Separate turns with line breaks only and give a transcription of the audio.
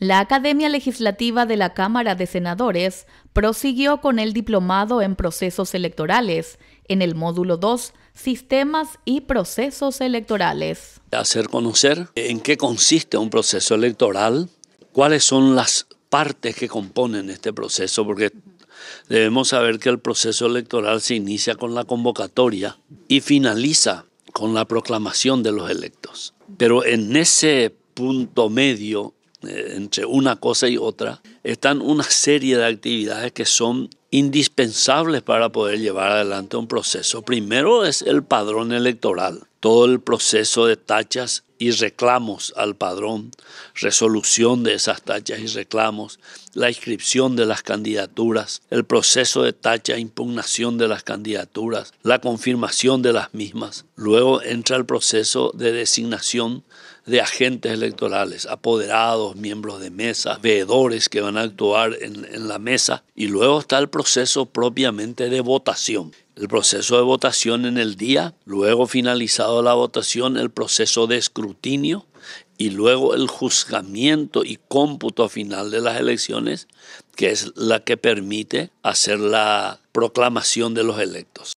La Academia Legislativa de la Cámara de Senadores prosiguió con el diplomado en procesos electorales en el módulo 2, sistemas y procesos electorales.
Hacer conocer en qué consiste un proceso electoral, cuáles son las partes que componen este proceso, porque debemos saber que el proceso electoral se inicia con la convocatoria y finaliza con la proclamación de los electos. Pero en ese punto medio eh, entre una cosa y otra, están una serie de actividades que son indispensables para poder llevar adelante un proceso. Primero es el padrón electoral todo el proceso de tachas y reclamos al padrón, resolución de esas tachas y reclamos, la inscripción de las candidaturas, el proceso de tacha e impugnación de las candidaturas, la confirmación de las mismas. Luego entra el proceso de designación de agentes electorales, apoderados, miembros de mesa, veedores que van a actuar en, en la mesa y luego está el proceso propiamente de votación el proceso de votación en el día, luego finalizado la votación el proceso de escrutinio y luego el juzgamiento y cómputo final de las elecciones, que es la que permite hacer la proclamación de los electos.